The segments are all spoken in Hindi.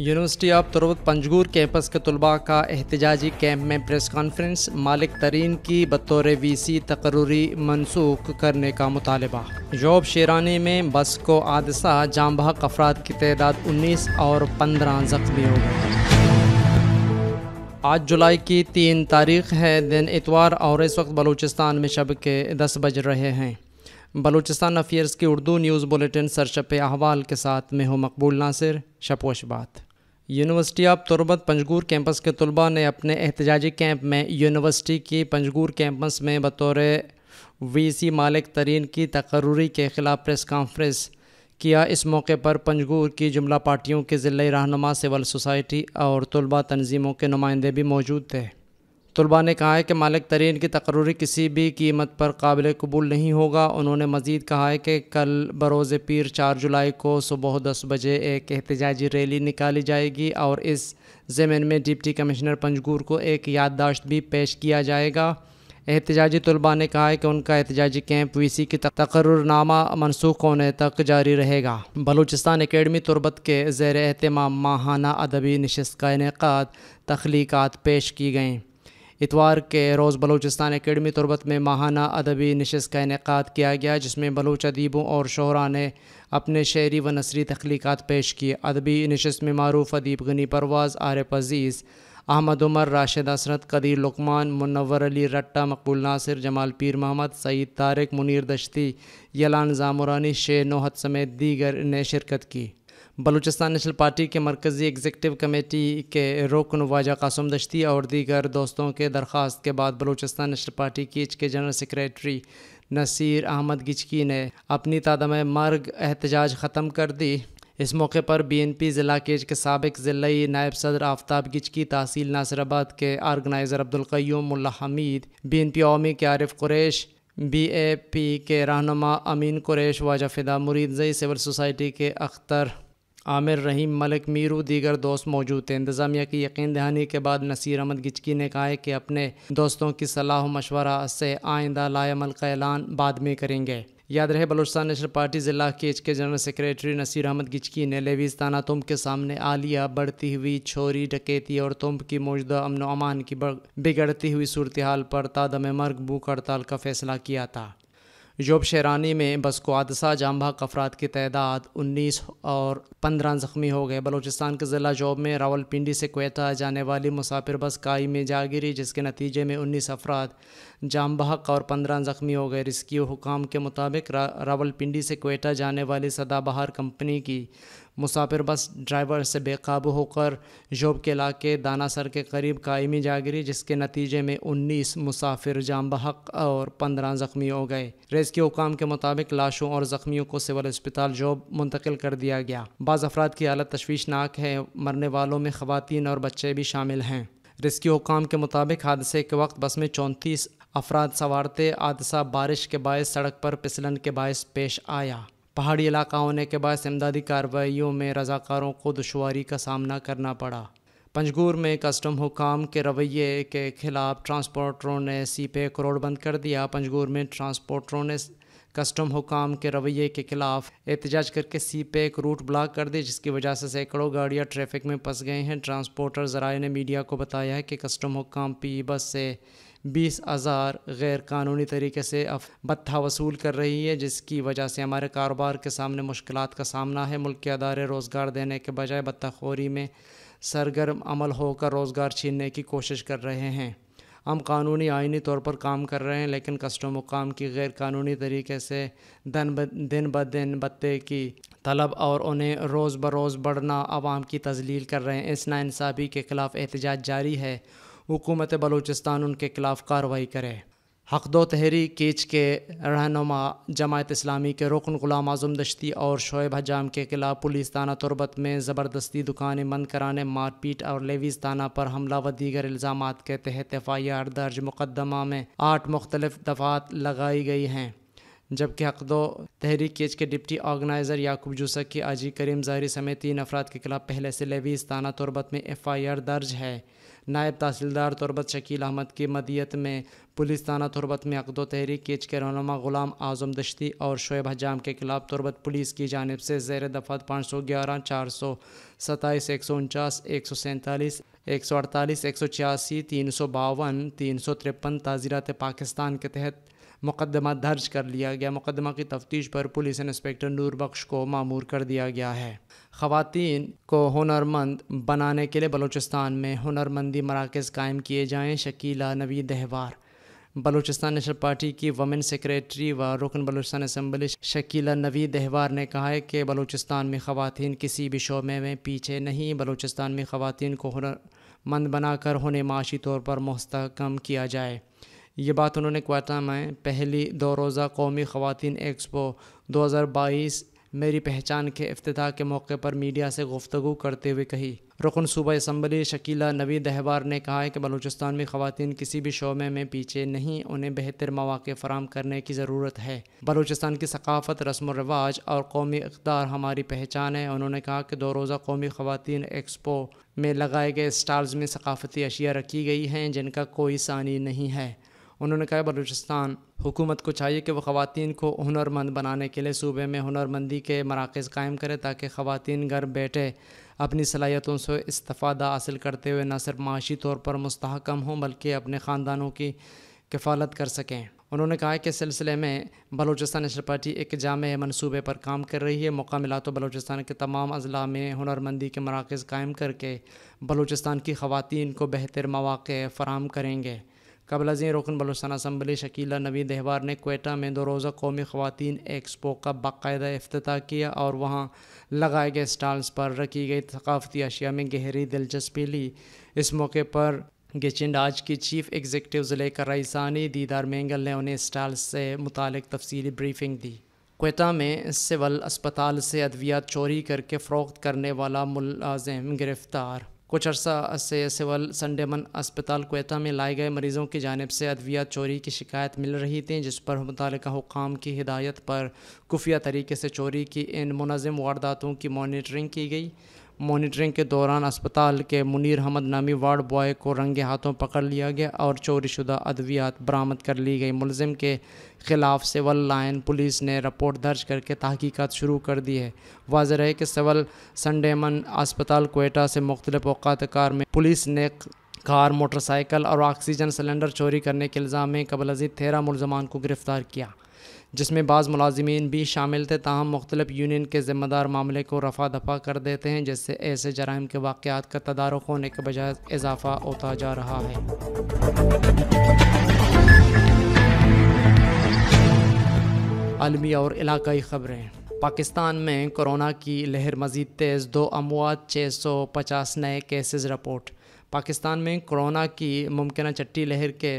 university of Turbat Panjgur campus के तलबा का एहतजाजी कैंप में प्रेस कॉन्फ्रेंस मालिक तरीन की बतौर वीसी तकरी मनसूख करने का मुतालबा जॉब शेरानी में बस को हादसा जाम बहक अफराद की तदाद उन्नीस और पंद्रह जख्मी हो गए आज जुलाई की तीन तारीख है दिन इतवार और इस वक्त बलूचिस्तान में शब के दस बज रहे हैं बलूचिस्तान अफेयर्स की उर्दू न्यूज़ बुलेटिन सरशप अहवाल के साथ मैं हूँ मकबूल नासिर शपोश बात university of Turbat Panjgur campus के तलबा ने अपने एहतजाजी कैंप में यूनिवर्सिटी की पंजगूर कैंपस में बतौर वीसी मालिक तरीन की तकर्री के ख़िलाफ़ प्रेस कॉन्फ्रेंस किया इस मौके पर पंजगूर की जुमला पार्टियों के ज़िले रहनमा सिविल सोसाइटी और तलबा तनजीमों के नुमाइंदे भी मौजूद थे तलबा ने कहा है कि मालिक तरीन की तकरूरी किसी भी कीमत पर काबिल कबूल नहीं होगा उन्होंने मज़ीद कहा है कि कल बरोज़ पीर चार जुलाई को सुबह दस बजे एक एहतजाजी रैली निकाली जाएगी और इस ज़मीन में डिप्टी कमिश्नर पंजगूर को एक याददाश्त भी पेश किया जाएगा एहतजाजी तलबा ने कहा है कि उनका एहतजाजी कैंप वी सी की तकरनामा मनसूख होने तक जारी रहेगा बलूचिस्तान अकेडमी तुरबत के जेर अहतमाम माहाना अदबी नशस्त का इनका तख्लीक पेश की गई इतवार के रोज़ बलूचिस्तान अकेडमी तुरबत में माहाना अदबी नशस्त का इनका किया गया जिसमें बलूच अदीबों और शहरा ने अपने शहरी व नसरी तख्लीक़ात पेश किए अदबी नशस्त में मरूफ अदीब गनी परवाज़ आरफ अज़ीज़ अहमद उमर राशिद असरत कदीर लकमान मुनवर अली रट्टा मकबूल नासिर जमाल पीर महमद सईद तारक मुनिर दश्ती यलान जामुरानी शेर नोहत समेत दीगर ने शिरकत की बलूचिस्तान नेशनल पार्टी के मरकज़ी एग्जीक्यूटिव कमेटी के रुकन वाजा कासम दश्ती और दीगर दोस्तों के दरख्वास्त के बाद बलूचिस्तान नेशनल पार्टी इच के जनरल सेक्रेटरी नसीर अहमद गिचकी ने अपनी तादम मर्ग एहतजाज ख़त्म कर दी इस मौके पर बी एन पी ज़िला केज के सबक ज़िली नायब सदर आफ्ताब गिचकी तहसील नासिरबाद के organiser Abdulqayyum Hameed B N P ओमी के Aarif Quraish B A P के रहनमा अमीन कुरैश वाजा फिदा मुरीदजई सिविल सोसाइटी के अख्तर आमिर रहीम मलिक मीरू दीगर दोस्त मौजूद थे इंतज़ामिया की यकीन दहानी के बाद नसीर अहमद गिचकी ने कहा है कि अपने दोस्तों की सलाह मशवरा से आइंदा लाएमल का ऐलान बाद में करेंगे याद रहे बलोचान नेशनल पार्टी ज़िला के एच के जनरल सेक्रेटरी नसीर अहमद गिचकी ने लेवीज ताना तुम के सामने आलिया बढ़ती हुई छोरी डकैती और तुम की मौजूदा अमन अमान की बिगड़ती हुई सूरत हाल पर तादम मर्ग भूख हड़ताल का फैसला किया था जोब शेरानी में बस को हादसा जाम भाग अफराद की तदाद उन्नीस और पंद्रह ज़ख्मी हो गए बलोचिस्तान के ज़िला जोब में रावलपिंडी से कोयता जाने वाली मुसाफिर बस काई में जा गिरी जिसके नतीजे में उन्नीस अफराद जाम बहक और पंद्रह ज़ख्मी हो गए रिस्की हुकाम के मुताबिक रावलपिंडी से कोयटा जाने वाली सदाबहार कंपनी की मुसाफिर बस ड्राइवर से बेकाबू होकर जोब के इलाके दाना सर के करीब कायमी जा गिरी जिसके नतीजे में उन्नीस मुसाफिर जाम बहक और पंद्रह ज़ख्मी हो गए रेस्क्यू हुकाम के मुताबिक लाशों और ज़ख्मियों को सिविल अस्पताल जोब मुंतकिल कर दिया गया बाज़ अफराद की हालत तशवीशनाक है मरने वालों में ख़वान और बच्चे भी शामिल हैं रेस्क्यू हुकाम के मुताबिक हादसे के वक्त बस में चौंतीस अफराद थे हादसा बारिश के बायस सड़क पर फिसलन के बायस पेश आया पहाड़ी इलाका होने के बाद इमदादी कार्रवाइयों में रजाकारों को दुशारी का सामना करना पड़ा पंजगूर में कस्टम हुकाम के रवैये के खिलाफ ट्रांसपोर्टरों ने सी पे करोड़ बंद कर दिया पंजगूर में ट्रांसपोर्टरों ने कस्टम हुकाम के रवैये के खिलाफ एहतजाज करके सी पे एक रूट ब्लॉक कर दी जिसकी वजह से सैकड़ों गाड़ियाँ ट्रैफिक में फंस गए हैं ट्रांसपोर्टर जराए ने मीडिया को बताया है कि कस्टम हुकाम पी बस से बीस हज़ार गैर कानूनी तरीके से भत्था वसूल कर रही है जिसकी वजह से हमारे कारोबार के सामने मुश्किल का सामना है मुल्क के अदारे रोज़गार देने के बजाय भत्ताखोरी में सरगर्म अमल होकर रोज़गार छीनने की कोशिश कर रहे हैं हम कानूनी आइनी तौर पर काम कर रहे हैं लेकिन कस्टम मुकाम की गैर कानूनी तरीके से दिन ब दिन ब दिन बत्ते की तलब और उन्हें रोज़ बरोज़ बढ़ना आवाम की तजलील कर रहे हैं इस नासाफ़ी के ख़िलाफ़ एहतजाज जारी है हुकूमत बलूचिस्तान उनके ख़िलाफ़ कार्रवाई करे हकदो तहरी केच के रहनुमा जमायत इस्लामी के रुकन गुलाम आजम दश्ती और शोएब हजाम के खिलाफ पुलिस थाना तुरबत में ज़बरदस्ती दुकानें बंद कराने मारपीट और लेवीज थाना पर हमला व दीगर इल्ज़ाम के तहत एफ आई आर दर्ज मुकदमा में आठ मुख्तलिफ दफात लगाई गई हैं जबकि हकदो तहरीक केच के डिप्टी ऑर्गनाइज़र याकूब जूसक की आजी करीम जहरी समेत तीन अफराद के खिलाफ पहले से लेवीज थाना तुरबत में एफ आई आर दर्ज है नायब तहसीलदार तुरबत शकील अहमद की मदियत में पुलिस थाना तुरबत में अकदो तहरीक केच के रहनमा गुलाम आजम दश्ती और शोएब हजाम के खिलाफ तुरबत पुलिस की जानब से जैर दफ़ात पाँच सौ ग्यारह चार सौ सत्ताईस एक सौ उनचास एक सौ सैंतालीस एक सौ अड़तालीस एक सौ छियासी तीन सौ बावन तीन सौ तिरपन ताज़ीरात पाकिस्तान के तहत मुकदमा दर्ज कर लिया गया मुकदमा की तफ्तीश पर पुलिस इंस्पेक्टर नूरबख्श को मामूर कर दिया गया है खातन को हुनरमंद बनाने के लिए बलूचिस्तान में हुनरमंदी मराकज़ कायम किए जाएँ शकीला नवी दहवार बलूचिस्तान नेशनल पार्टी की वमेन सेक्रेटरी व रुकन बलूचिस्तान असम्बली शकीला नवी दहवार ने कहा है कि बलूचिस्तान में खातन किसी भी शोबे में पीछे नहीं बलूचिस्तान में खातन को हुनरमंद बनाकर उन्हें माशी तौर पर मस्तकम किया जाए ये बात उन्होंने क्वाटा में पहली दो रोज़ा कौमी ख़वान एक्सपो 2022 मेरी पहचान के अफ्ताह के मौके पर मीडिया से गुफ्तु करते हुए कही रुकन सूबा इसम्बली शकीला नबी दहबार ने कहा है कि बलूचिस्तान में खातन किसी भी शोबे में पीछे नहीं उन्हें बेहतर मौाक़े फ़राम करने की ज़रूरत है बलूचिस्तान की सकाफ़त रस्म रवाज और कौमी इकदार हमारी पहचान है उन्होंने कहा कि दो रोज़ा कौमी खातन एक्सपो में लगाए गए स्टाल्स में सकाफ़ती अशिया रखी गई हैं जिनका कोई सानी नहीं है उन्होंने कहा बलूचिस्तान हुकूमत को चाहिए कि वह ख़वान को हुनरमंद बनाने के लिए सूबे में हुनरमंदी के मराकज़ कायम करें ताकि ख़वान घर बैठे अपनी सलाहियतों से इस्तादा हासिल करते हुए न सिर्फ माशी तौर पर मस्तकम हों बल्कि अपने ख़ानदानों की किफ़ालत कर सकें उन्होंने कहा कि सिलसिले में बलूचिस्तान नेशनल पार्टी एक जाम मनसूबे पर काम कर रही है मौका मिला तो बलूचिस्तान के तमाम अजला में हुनरमंदी के मराकज़ कायम करके बलूचिस्तान की ख़वान को बेहतर मौाक़ फ़राम करेंगे कबल अजी रुकन बलूचस्तान असम्बली शकीला नवी दहवार ने कोटा में दो रोज़ा कौमी ख़वान एक्सपो का बाकायदा अफ्ताह किया और वहाँ लगाए गए स्टॉल्स पर रखी गई थकाफती अशिया में गहरी दिलचस्पी ली इस मौके पर गेचिंड आज की चीफ एग्जीक्यूटिव जुलेखा रईसानी दीदार मेंगल ने उन्हें स्टॉल से मुतल तफसली ब्रीफिंग दी कोटा में सिविल अस्पताल से अद्वियात चोरी करके फ़रोख्त करने वाला मुलाजिम गिरफ़्तार कुछ अरसा से सिवल संडेमन अस्पताल कोयता में लाए गए मरीज़ों की जानब से अद्वियात चोरी की शिकायत मिल रही थी जिस पर मुतल हुकाम की हिदायत पर खुफिया तरीके से चोरी की इन मुनम वारदातों की मॉनिटरिंग की गई मॉनिटरिंग के दौरान अस्पताल के मुनीर अहमद नामी वार्ड बॉय को रंगे हाथों पकड़ लिया गया और चोरीशुदा अद्वियात बरामद कर ली गई मुलजिम के खिलाफ सिविल लाइन पुलिस ने रिपोर्ट दर्ज करके तहकीकत शुरू कर दी है वाज रहे कि सिविल संडेमन अस्पताल कोयटा से मुख्तलिफ कार में पुलिस ने कार मोटरसाइकिल और ऑक्सीजन सिलेंडर चोरी करने के इल्ज़ाम में कबल अजीत तेरह मुलजमान को गिरफ़्तार किया जिसमें बाज़ मुलाजमीन भी शामिल थे ताहम मुख्तलिफ यूनियन के ज़िम्मेदार मामले को रफा दफा कर देते हैं जिससे ऐसे जराइम के वाक़ात का तदारक होने के बजाय इजाफा होता जा रहा है आलमी और इलाकई ख़बरें पाकिस्तान में कोरोना की लहर मज़ीद तेज़ दो अमवात छः सौ पचास नए केसेज़ रिपोर्ट पाकिस्तान में कोरोना की मुमकिन चट्टी लहर के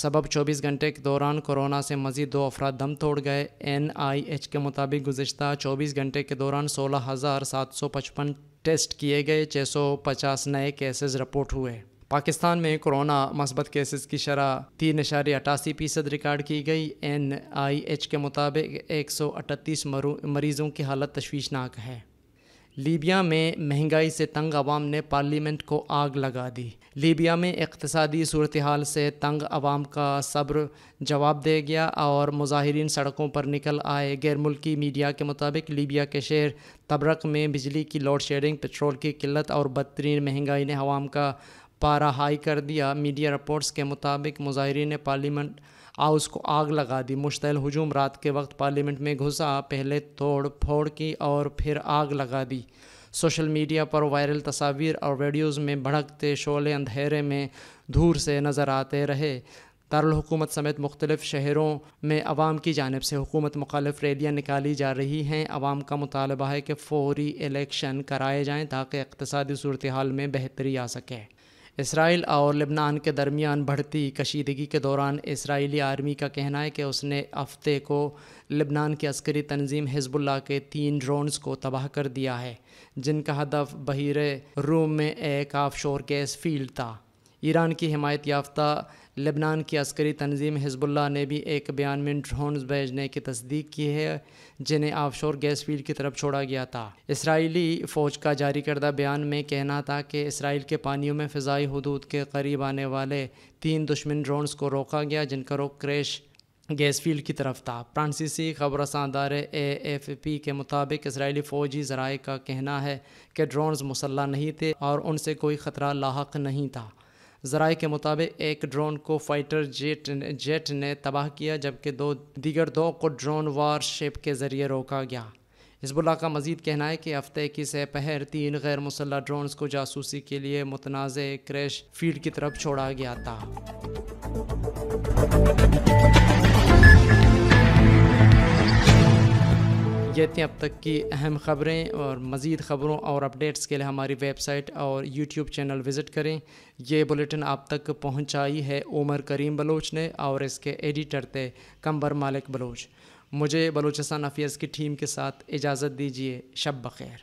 सबब 24 घंटे के दौरान कोरोना से मजीद दो अफराद दम तोड़ गए एन आई एच के मुताबिक गुजशत 24 घंटे के दौरान सोलह हज़ार सात सौ पचपन टेस्ट किए गए 650 नए केसेस रिपोर्ट हुए पाकिस्तान में कोरोना मस्बत केसेस की शरह तीन इशारे अठासी फीसद रिकॉर्ड की गई एन आई एच के मुताबिक एक सौ अठतीस मरीज़ों की हालत तशवीशनाक है लीबिया में महंगाई से तंग आवाम ने पार्लियामेंट को आग लगा दी लीबिया में इकतसादी सूरत हाल से तंग आवाम का सब्र जवाब दे गया और मुजाहरीन सड़कों पर निकल आए गैर मुल्की मीडिया के मुताबिक लीबिया के शहर तबरक में बिजली की लोड शेडिंग पेट्रोल की किल्लत और बदतरीन महंगाई ने आवाम का पारा हाई कर दिया मीडिया रिपोर्ट्स के मुताबिक मुजाहरीन ने पार्लियामेंट आ उसको आग लगा दी मुश्तिल हजूम रात के वक्त पार्लियामेंट में घुसा पहले तोड़ फोड़ की और फिर आग लगा दी सोशल मीडिया पर वायरल तस्वीर और वीडियोज़ में भड़कते शोले अंधेरे में दूर से नज़र आते रहे दारकूमत समेत मुख्तलिफ़ शहरों में आवाम की जानब से हुकूमत मुखालफ रैलियाँ निकाली जा रही हैं आवाम का मुतालबा है कि फौरी इलेक्शन कराए जाएँ ताकि इकतदी सूरत हाल में बेहतरी आ सके इसराइल और लेबनान के दरमियान बढ़ती कशीदगी के दौरान इसराइली आर्मी का कहना है कि उसने हफ्ते को लेबनान की अस्करी तंजीम हिजबुल्ला के तीन ड्रोन्स को तबाह कर दिया है जिनका हदफ बहिर रूम में एक आफ शोर गैस फील्ड था ईरान की हमायत याफ्ता लेबनान की अस्करी तंजीम हिजबुल्ला ने भी एक बयान में ड्रोन भेजने की तस्दीक की है जिन्हें आबशोर गैस फील्ड की तरफ छोड़ा गया था इसराइली फ़ौज का जारी करदा बयान में कहना था कि इसराइल के पानियों में फ़जाई हदूद के करीब आने वाले तीन दुश्मन ड्रोनस को रोका गया जिनका रोक क्रैश गैस फील्ड की तरफ था फ्रांसीसी खबर ए एफ पी के मुताबिक इसराइली फ़ौजी जराए का कहना है कि ड्रोनस मुसल्ला नहीं थे और उनसे कोई ख़तरा लाक नहीं था जराए के मुताबिक एक ड्रोन को फाइटर जेट जेट ने तबाह किया जबकि दो दीगर दो को ड्रोन वार शेप के ज़रिए रोका गया हिजबुल्ला का मजीद कहना है कि हफ्ते की से पहर तीन गैर मुसल्ह ड्रोन को जासूसी के लिए मुतनाज़ क्रैश फील्ड की तरफ छोड़ा गया था ये थी अब तक की अहम ख़बरें और मज़ीद ख़बरों और अपडेट्स के लिए हमारी वेबसाइट और यूट्यूब चैनल विज़िट करें यह बुलेटिन आप तक पहुंचाई है उमर करीम बलोच ने और इसके एडिटर थे कंबर मालिक बलोच मुझे बलूचिस्तान अफेयर्स की टीम के साथ इजाज़त दीजिए शब बखैर